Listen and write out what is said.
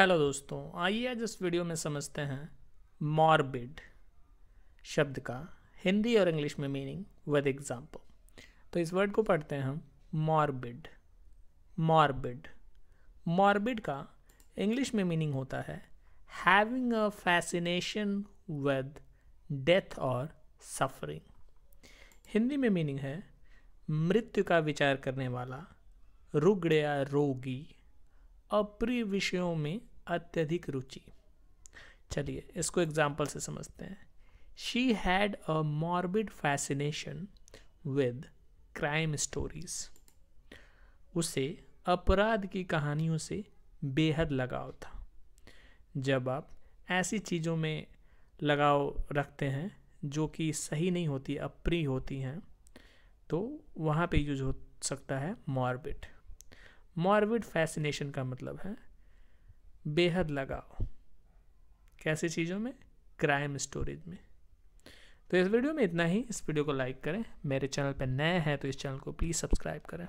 hello दोस्तों आइए आज इस वीडियो में समझते हैं मॉर्बिड शब्द का हिंदी और इंग्लिश में मीनिंग विद एग्जांपल तो इस वर्ड को पढ़ते हैं हम मॉर्बिड मॉर्बिड मॉर्बिड का इंग्लिश में मीनिंग होता है having a fascination with death और सफरिंग हिंदी में मीनिंग है मृत्यु का विचार करने वाला रुगड़ या रोगी अप्रिय विषयों में अत्यधिक रुचि चलिए इसको एग्जाम्पल से समझते हैं she had a morbid fascination with crime stories उसे अपराध की कहानियों से बेहद लगाव था जब आप ऐसी चीज़ों में लगाव रखते हैं जो कि सही नहीं होती अप्री होती हैं तो वहाँ पे यूज हो सकता है मॉर्बिड मॉर्बिड फैसिनेशन का मतलब है बेहद लगाव कैसी चीज़ों में क्राइम स्टोरेज में तो इस वीडियो में इतना ही इस वीडियो को लाइक करें मेरे चैनल पर नए हैं तो इस चैनल को प्लीज़ सब्सक्राइब करें